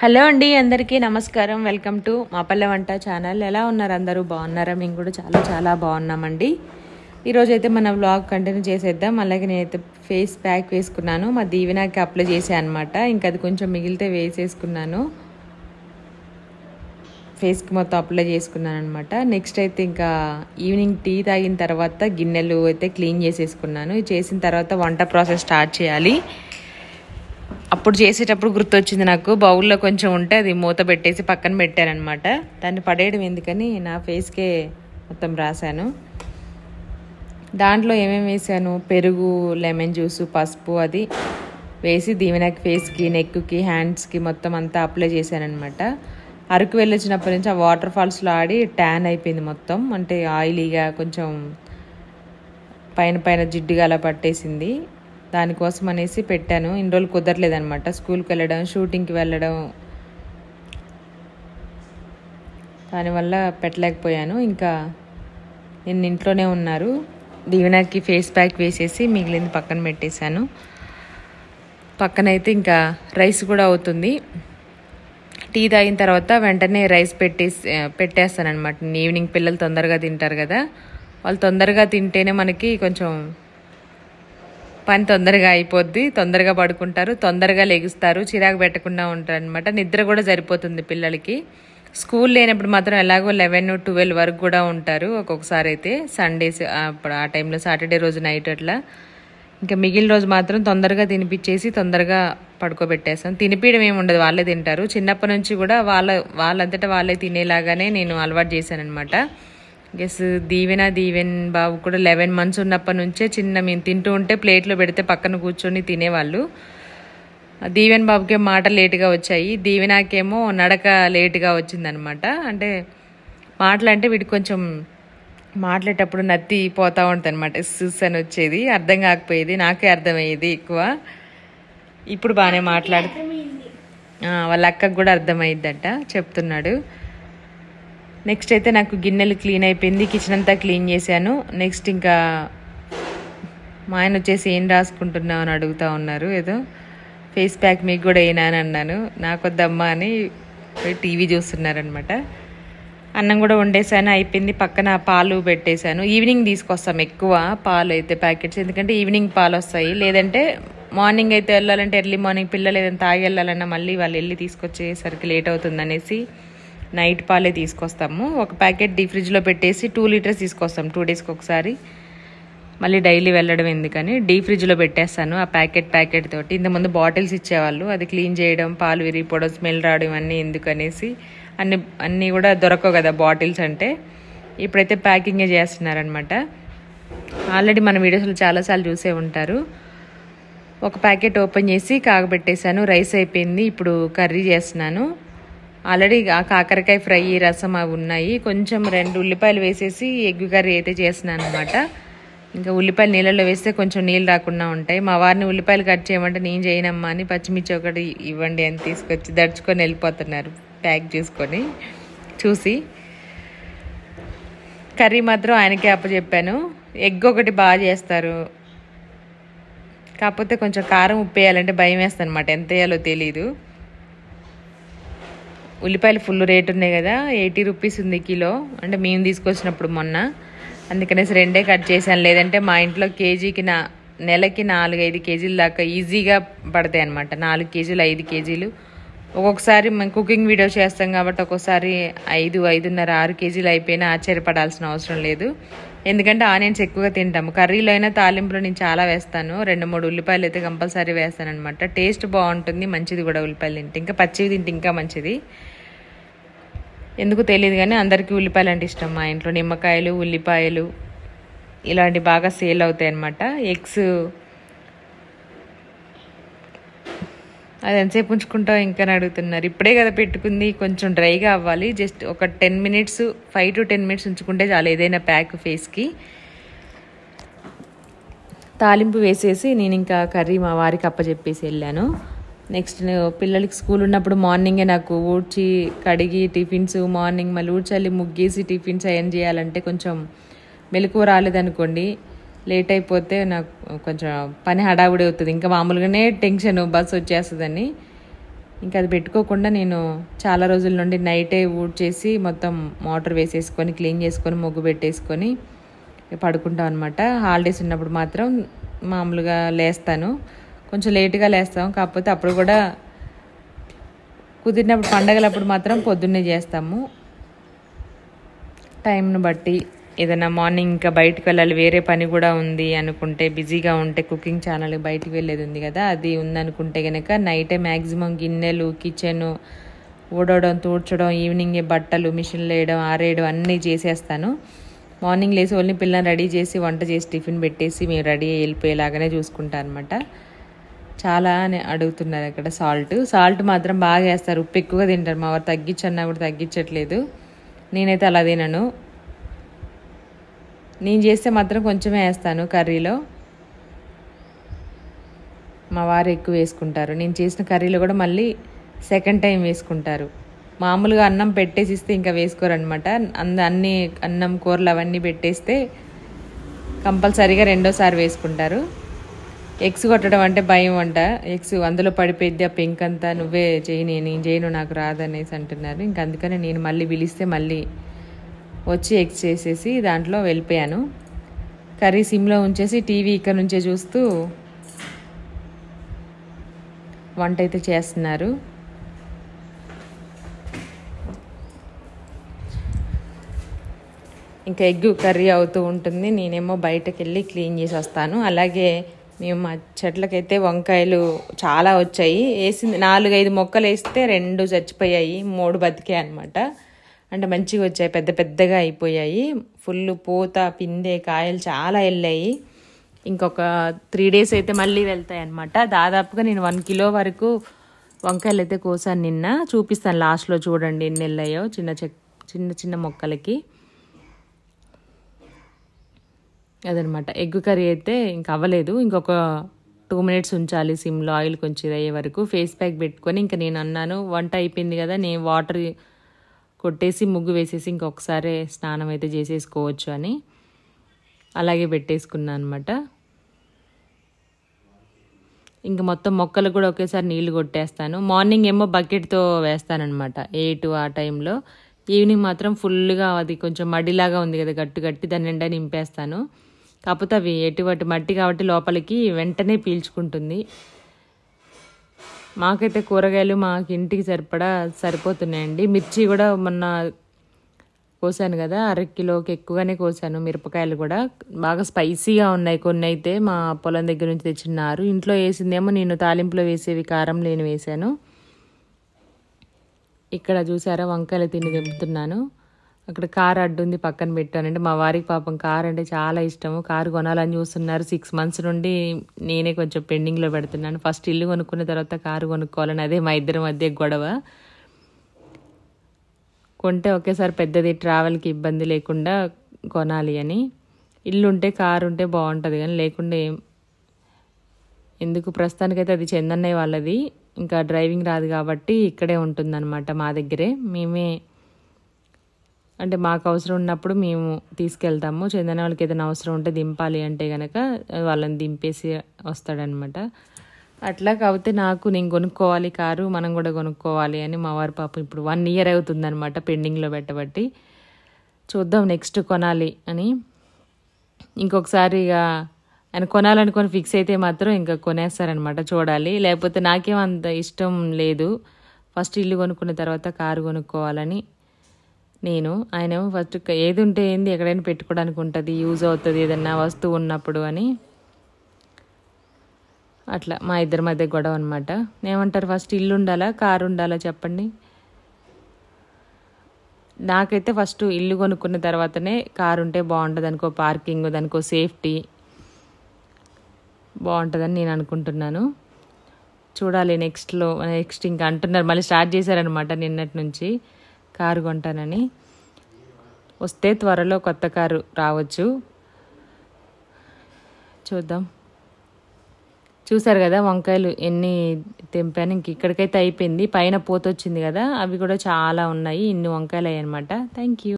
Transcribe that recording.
hello అండి అందరికీ నమస్కారం వెల్కమ్ టు మా పల్లె వంట ఛానల్ ఎలా ఉన్నారు అందరూ బాగున్నారా మేము కూడా చాలా చాలా బాగున్నామండి ఈరోజు అయితే మన వ్లాగ్ కంటిన్యూ చేసేద్దాం అలాగే నేనైతే ఫేస్ ప్యాక్ వేసుకున్నాను మా దీవినాకి అప్లై చేసాను అనమాట ఇంకా అది కొంచెం మిగిలితే వేసేసుకున్నాను ఫేస్కి మొత్తం అప్లై చేసుకున్నాను అనమాట నెక్స్ట్ అయితే ఇంకా ఈవినింగ్ టీ తాగిన తర్వాత గిన్నెలు అయితే క్లీన్ చేసేసుకున్నాను చేసిన తర్వాత వంట ప్రాసెస్ స్టార్ట్ చేయాలి అప్పుడు చేసేటప్పుడు గుర్తొచ్చింది నాకు బౌల్లో కొంచెం ఉంటే అది మూత పెట్టేసి పక్కన పెట్టానమాట దాన్ని పడేయడం ఎందుకని నా ఫేస్కే మొత్తం రాశాను దాంట్లో ఏమేమి వేసాను పెరుగు లెమన్ జ్యూస్ పసుపు అది వేసి దీవెనకి ఫేస్కి నెక్కి హ్యాండ్స్కి మొత్తం అంతా అప్లై చేశానమాట అరకు వెళ్ళొచ్చినప్పటి నుంచి ఆ వాటర్ ఫాల్స్లో ఆడి ట్యాన్ అయిపోయింది మొత్తం అంటే ఆయిలీగా కొంచెం పైన పైన జిడ్డుగా అలా పట్టేసింది దానికోసం అనేసి పెట్టాను ఇన్ని రోజులు కుదరలేదనమాట స్కూల్కి వెళ్ళడం షూటింగ్కి వెళ్ళడం దానివల్ల పెట్టలేకపోయాను ఇంకా నిన్న ఇంట్లోనే ఉన్నారు దీవెనర్కి ఫేస్ ప్యాక్ వేసేసి మిగిలింది పక్కన పెట్టేశాను పక్కనైతే ఇంకా రైస్ కూడా అవుతుంది టీ తాగిన తర్వాత వెంటనే రైస్ పెట్టేసి అనమాట ఈవినింగ్ పిల్లలు తొందరగా తింటారు కదా వాళ్ళు తొందరగా తింటేనే మనకి కొంచెం పని తొందరగా అయిపోద్ది తొందరగా పడుకుంటారు తొందరగా లెగుస్తారు చిరాకు పెట్టకుండా ఉంటారు అనమాట నిద్ర కూడా సరిపోతుంది పిల్లలకి స్కూల్ లేనప్పుడు మాత్రం ఎలాగో లెవెన్ ట్వెల్వ్ వరకు కూడా ఉంటారు ఒక్కొక్కసారి అయితే సండేస్ అప్పుడు ఆ టైంలో సాటర్డే రోజు నైట్ అట్లా ఇంకా మిగిలిన రోజు మాత్రం తొందరగా తినిపించేసి తొందరగా పడుకోబెట్టేస్తాం తినిపించడం ఏమి ఉండదు వాళ్ళే తింటారు చిన్నప్పటి నుంచి కూడా వాళ్ళ వాళ్ళంతటా వాళ్ళే తినేలాగానే నేను అలవాటు చేశాను అనమాట గెస్ దీవెన దీవెన్ బాబు కూడా లెవెన్ మంత్స్ ఉన్నప్పటి నుంచే చిన్న మేము తింటూ ఉంటే ప్లేట్లో పెడితే పక్కన కూర్చొని తినేవాళ్ళు దీవెన్ బాబుకి మాట లేటుగా వచ్చాయి దీవెనాకేమో నడక లేటుగా వచ్చిందనమాట అంటే మాటలంటే వీడికి కొంచెం మాట్లాడేటప్పుడు నత్తి పోతూ ఉంటుంది అనమాట సిస్ అని వచ్చేది అర్థం కాకపోయేది నాకే అర్థమయ్యేది ఎక్కువ ఇప్పుడు బాగానే మాట్లాడు వాళ్ళ అక్కకు కూడా అర్థమయ్యిద్దట చెప్తున్నాడు నెక్స్ట్ అయితే నాకు గిన్నెలు క్లీన్ అయిపోయింది కిచెన్ అంతా క్లీన్ చేశాను నెక్స్ట్ ఇంకా మా ఆయన వచ్చేసి ఏం రాసుకుంటున్నావు అని అడుగుతూ ఉన్నారు ఏదో ఫేస్ ప్యాక్ మీకు కూడా అయినా అని అన్నాను నాకొద్దమ్మా అని టీవీ చూస్తున్నారనమాట అన్నం కూడా వండేసాను అయిపోయింది పక్కన పాలు పెట్టేశాను ఈవినింగ్ తీసుకొస్తాం ఎక్కువ పాలు అయితే ప్యాకెట్స్ ఎందుకంటే ఈవినింగ్ పాలు వస్తాయి లేదంటే మార్నింగ్ అయితే వెళ్ళాలంటే ఎర్లీ మార్నింగ్ పిల్లలు ఏదైనా తాగి వెళ్ళాలన్నా మళ్ళీ వాళ్ళు వెళ్ళి తీసుకొచ్చేసరికి లేట్ అవుతుంది అనేసి నైట్ పాలే తీసుకొస్తాము ఒక ప్యాకెట్ డీ ఫ్రిడ్జ్లో పెట్టేసి టూ లీటర్స్ తీసుకొస్తాం టూ డేస్కి ఒకసారి మళ్ళీ డైలీ వెళ్ళడం ఎందుకని డీ ఫ్రిడ్జ్లో పెట్టేస్తాను ఆ ప్యాకెట్ ప్యాకెట్ తోటి ఇంతకుముందు బాటిల్స్ ఇచ్చేవాళ్ళు అది క్లీన్ చేయడం పాలు విరిగిపోవడం స్మెల్ రావడం అన్నీ ఎందుకనేసి అన్ని అన్నీ కూడా దొరకవు కదా బాటిల్స్ అంటే ఇప్పుడైతే ప్యాకింగే చేస్తున్నారనమాట ఆల్రెడీ మన వీడియోస్లో చాలాసార్లు చూసే ఉంటారు ఒక ప్యాకెట్ ఓపెన్ చేసి కాగబెట్టేశాను రైస్ అయిపోయింది ఇప్పుడు కర్రీ చేస్తున్నాను ఆల్రెడీ కాకరకాయ ఫ్రై రసం అవి ఉన్నాయి కొంచెం రెండు ఉల్లిపాయలు వేసేసి ఎగ్ కర్రీ అయితే చేసినాను అనమాట ఇంకా ఉల్లిపాయలు నీళ్ళలో వేస్తే కొంచెం నీళ్ళు రాకుండా ఉంటాయి మా వారిని ఉల్లిపాయలు కట్ చేయమంటే నేను చేయనమ్మా అని పచ్చిమిర్చి ఒకటి ఇవ్వండి అని తీసుకొచ్చి దడుచుకొని వెళ్ళిపోతున్నారు ప్యాక్ చేసుకొని చూసి కర్రీ మాత్రం ఆయనకే అప్పచెప్పాను ఎగ్ ఒకటి బాగా చేస్తారు కాకపోతే కొంచెం కారం ఉప్పు వేయాలంటే భయం వేస్తాను అనమాట ఎంత వేయాలో తెలీదు ఉల్లిపాయలు ఫుల్ రేట్ ఉన్నాయి కదా ఎయిటీ రూపీస్ ఉంది కిలో అంటే మేము తీసుకొచ్చినప్పుడు మొన్న అందుకనేసి రెండే కట్ చేశాను లేదంటే మా ఇంట్లో కేజీకి నా నెలకి నాలుగు ఐదు కేజీల దాకా ఈజీగా పడతాయి అనమాట నాలుగు కేజీలు ఐదు కేజీలు ఒక్కొక్కసారి మేము కుకింగ్ వీడియో చేస్తాం కాబట్టి ఒక్కోసారి ఐదు ఐదున్నర ఆరు కేజీలు అయిపోయినా ఆశ్చర్యపడాల్సిన అవసరం లేదు ఎందుకంటే ఆనియన్స్ ఎక్కువగా తింటాము కర్రీలో అయినా తాలింపులో నేను చాలా వేస్తాను రెండు మూడు ఉల్లిపాయలు అయితే కంపల్సరీ వేస్తాను అనమాట టేస్ట్ బాగుంటుంది మంచిది కూడా ఉల్లిపాయలు తింటే ఇంకా పచ్చివి తింటే ఇంకా మంచిది ఎందుకు తెలియదు కానీ అందరికీ ఉల్లిపాయలు అంటే ఇష్టం మా ఇంట్లో నిమ్మకాయలు ఉల్లిపాయలు ఇలాంటి బాగా సేల్ అవుతాయి అన్నమాట ఎగ్స్ అది ఎంతసేపు ఉంచుకుంటావు ఇంకా అడుగుతున్నారు ఇప్పుడే కదా పెట్టుకుంది కొంచెం డ్రైగా అవ్వాలి జస్ట్ ఒక ten minutes five to ten minutes ఉంచుకుంటే చాలు ఏదైనా ప్యాక్ ఫేస్కి తాలింపు వేసేసి నేను ఇంకా కర్రీ మా వారికి అప్పచెప్పేసి వెళ్ళాను నెక్స్ట్ పిల్లలకి స్కూల్ ఉన్నప్పుడు మార్నింగే నాకు ఊడ్చి కడిగి టిఫిన్స్ మార్నింగ్ మళ్ళీ ఊడ్చాలి ముగ్గేసి టిఫిన్స్ అవన్నీ చేయాలంటే కొంచెం మెలకు రాలేదనుకోండి లేట్ అయిపోతే నాకు కొంచెం పని హడావుడి అవుతుంది ఇంకా మామూలుగానే టెన్షన్ బస్సు వచ్చేస్తుందని ఇంకా అది పెట్టుకోకుండా నేను చాలా రోజుల నుండి నైటే ఊడ్చేసి మొత్తం మోటార్ వేసేసుకొని క్లీన్ చేసుకొని ముగ్గు పెట్టేసుకొని పడుకుంటాం అనమాట హాలిడేస్ ఉన్నప్పుడు మాత్రం మామూలుగా లేస్తాను కొంచెం లేటుగా లేస్తాం కాకపోతే అప్పుడు కూడా కుదిరినప్పుడు పండగలప్పుడు మాత్రం పొద్దున్నే చేస్తాము టైంను బట్టి ఏదైనా మార్నింగ్ ఇంకా బయటకు వెళ్ళాలి వేరే పని కూడా ఉంది అనుకుంటే బిజీగా ఉంటే కుకింగ్ ఛానల్ బయటికి వెళ్ళేది ఉంది కదా అది ఉందనుకుంటే కనుక నైటే మ్యాక్సిమం గిన్నెలు కిచెన్ ఊడవడం తూడ్చడం ఈవినింగే బట్టలు మిషన్లు వేయడం ఆరేయడం అన్నీ చేసేస్తాను మార్నింగ్ లేచి ఓన్లీ పిల్లల్ని రెడీ చేసి వంట చేసి టిఫిన్ పెట్టేసి మేము రెడీ వెళ్ళిపోయేలాగానే చూసుకుంటాను అనమాట చాలా అడుగుతున్నారు అక్కడ సాల్ట్ సాల్ట్ మాత్రం బాగా వేస్తారు ఉప్పు ఎక్కువగా తింటారు మా వారు తగ్గించన్నా కూడా తగ్గించట్లేదు నేనైతే అలా తినను నేను చేస్తే మాత్రం కొంచెమే వేస్తాను కర్రీలో మా వారు ఎక్కువ వేసుకుంటారు నేను చేసిన కర్రీలో కూడా మళ్ళీ సెకండ్ టైం వేసుకుంటారు మామూలుగా అన్నం పెట్టేసి ఇస్తే ఇంకా వేసుకోరనమాట అంద అన్ని అన్నం కూరలు అవన్నీ పెట్టేస్తే కంపల్సరీగా రెండోసారి వేసుకుంటారు ఎగ్స్ కొట్టడం అంటే భయం అంట ఎగ్స్ అందులో పడిపోయిద్ది ఆ పెంక్ అంతా నువ్వే చేయి నేను చేయను నాకు రాదనేసి అంటున్నారు ఇంక అందుకనే నేను మళ్ళీ పిలిస్తే మళ్ళీ వచ్చి ఎగ్స్ చేసేసి దాంట్లో వెళ్ళిపోయాను కర్రీ సిమ్లో ఉంచేసి టీవీ ఇక్కడ నుంచే చూస్తూ వంట అయితే చేస్తున్నారు ఇంకా ఎగ్ కర్రీ అవుతూ ఉంటుంది నేనేమో బయటకు వెళ్ళి క్లీన్ చేసి వస్తాను అలాగే మేము మా చెట్లకైతే వంకాయలు చాలా వచ్చాయి వేసింది నాలుగైదు మొక్కలు వేస్తే రెండు చచ్చిపోయాయి మూడు బతికాయి అనమాట అంటే మంచిగా వచ్చాయి పెద్ద పెద్దగా అయిపోయాయి ఫుల్ పూత పిందె కాయలు చాలా వెళ్ళాయి ఇంకొక త్రీ డేస్ అయితే మళ్ళీ వెళ్తాయి అనమాట దాదాపుగా నేను వన్ కిలో వరకు వంకాయలు అయితే కోసాను నిన్న చూపిస్తాను లాస్ట్లో చూడండి ఎన్ని వెళ్ళాయో చిన్న చిన్న చిన్న మొక్కలకి అదనమాట ఎగ్ కర్రీ అయితే ఇంక అవ్వలేదు ఇంకొక టూ మినిట్స్ ఉంచాలి సిమ్లో ఆయిల్ కొంచెం అయ్యే వరకు ఫేస్ ప్యాక్ పెట్టుకొని ఇంకా నేను అన్నాను వంట అయిపోయింది కదా నేను వాటర్ కొట్టేసి ముగ్గు వేసేసి ఇంకొకసారి స్నానం అయితే చేసేసుకోవచ్చు అని అలాగే పెట్టేసుకున్నాను అనమాట ఇంకా మొత్తం మొక్కలు కూడా ఒకేసారి నీళ్లు కొట్టేస్తాను మార్నింగ్ ఏమో బకెట్తో వేస్తానమాట ఎయిట్ ఆ టైంలో ఈవినింగ్ మాత్రం ఫుల్గా అది కొంచెం మడిలాగా ఉంది కదా గట్టు గట్టి దాని నిండా నింపేస్తాను కాకపోతే అవి ఎటువంటి మట్టి కాబట్టి లోపలికి వెంటనే పీల్చుకుంటుంది మాకైతే కూరగాయలు మాకు ఇంటికి సరిపడా సరిపోతున్నాయండి మిర్చి కూడా మొన్న కోసాను కదా అరకిలోకి ఎక్కువగానే కోసాను మిరపకాయలు కూడా బాగా స్పైసీగా ఉన్నాయి కొన్ని అయితే మా పొలం దగ్గర నుంచి తెచ్చిన్నారు ఇంట్లో వేసిందేమో నేను తాలింపులో వేసేవి కారం లేని వేశాను ఇక్కడ చూసారా వంకాయలు తిని దింపుతున్నాను అక్కడ కార్ అడ్డు ఉంది పక్కన పెట్టానండి మా వారికి పాపం కార్ అంటే చాలా ఇష్టము కారు కొనాలని చూస్తున్నారు సిక్స్ మంత్స్ నుండి నేనే కొంచెం పెండింగ్లో పెడుతున్నాను ఫస్ట్ ఇల్లు కొనుక్కున్న తర్వాత కారు కొనుక్కోవాలని అదే మా ఇద్దరి మధ్య గొడవ కొంటే ఒకేసారి పెద్దది ట్రావెల్కి ఇబ్బంది లేకుండా కొనాలి అని ఇల్లు ఉంటే కారు ఉంటే బాగుంటుంది కానీ లేకుండా ఎందుకు ప్రస్తుతానికైతే అది చెందన్నయ్య వాళ్ళది ఇంకా డ్రైవింగ్ రాదు కాబట్టి ఇక్కడే ఉంటుందన్నమాట మా దగ్గరే మేమే అంటే మాకు అవసరం ఉన్నప్పుడు మేము తీసుకెళ్తాము చందన వాళ్ళకి ఏదైనా అవసరం ఉంటే దింపాలి అంటే కనుక వాళ్ళని దింపేసి వస్తాడనమాట అట్లా కాకపోతే నాకు నేను కొనుక్కోవాలి కారు మనం కూడా కొనుక్కోవాలి అని మా వారి పాపం ఇప్పుడు వన్ ఇయర్ అవుతుందనమాట పెండింగ్లో పెట్టబట్టి చూద్దాం నెక్స్ట్ కొనాలి అని ఇంకొకసారి ఇక ఆయన కొనాలనుకొని ఫిక్స్ అయితే మాత్రం ఇంకా కొనేస్తారనమాట చూడాలి లేకపోతే నాకేం అంత ఇష్టం లేదు ఫస్ట్ ఇల్లు కొనుక్కున్న తర్వాత కారు కొనుక్కోవాలని నేను ఆయన ఫస్ట్ ఏది ఉంటే ఏంది ఎక్కడైనా పెట్టుకోవడానికి ఉంటుంది యూజ్ అవుతుంది ఏదన్నా వస్తువు ఉన్నప్పుడు అని అట్లా మా ఇద్దరి మధ్య గొడవ అనమాట ఏమంటారు ఫస్ట్ ఇల్లు ఉండాలా కారు ఉండాలా చెప్పండి నాకైతే ఫస్ట్ ఇల్లు కొనుక్కున్న తర్వాతనే కారు ఉంటే బాగుంటుంది అనుకో పార్కింగ్ దానికో సేఫ్టీ బాగుంటుందని నేను అనుకుంటున్నాను చూడాలి నెక్స్ట్లో నెక్స్ట్ ఇంకా అంటున్నారు మళ్ళీ స్టార్ట్ చేశారనమాట నిన్నటి నుంచి కారు కొంటానని వస్తే త్వరలో కొత్త కారు రావచ్చు చూద్దాం చూసారు కదా వంకాయలు ఎన్ని తెంపాను ఇంక ఇక్కడికైతే అయిపోయింది పైన పోతొచ్చింది కదా అవి కూడా చాలా ఉన్నాయి ఇన్ని వంకాయలు అయ్యాయి అనమాట థ్యాంక్ యూ